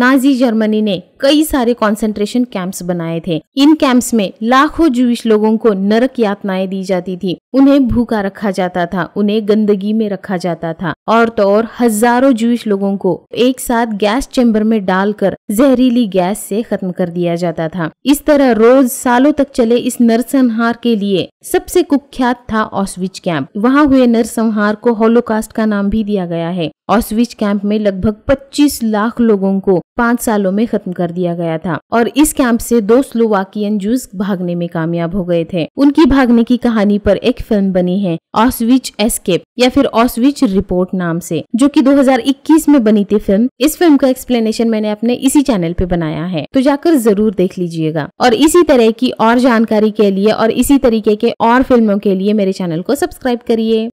Nazi Germany ने कई सारे कॉन्सेंट्रेशन कैंप्स बनाए थे इन कैंप्स में लाखों जूश लोगों को नरक यातनाएं दी जाती थी उन्हें भूखा रखा जाता था उन्हें गंदगी में रखा जाता था और तो और हजारों जूश लोगों को एक साथ गैस चैम्बर में डालकर जहरीली गैस से खत्म कर दिया जाता था इस तरह रोज सालों तक चले इस नरसंहार के लिए सबसे कुख्यात था ऑस्विच कैंप वहाँ हुए नरसंहार को होलोकास्ट का नाम भी दिया गया है ऑस्विच कैंप में लगभग 25 लाख लोगों को पाँच सालों में खत्म कर दिया गया था और इस कैंप से दो स्लोवाकियन जूस भागने में कामयाब हो गए थे उनकी भागने की कहानी पर एक फिल्म बनी है ऑसविच एस्केप या फिर ऑसविच रिपोर्ट नाम से जो कि 2021 में बनी थी फिल्म इस फिल्म का एक्सप्लेनेशन मैंने अपने इसी चैनल पे बनाया है तो जाकर जरूर देख लीजिएगा और इसी तरह की और जानकारी के लिए और इसी तरीके के और फिल्मों के लिए मेरे चैनल को सब्सक्राइब करिए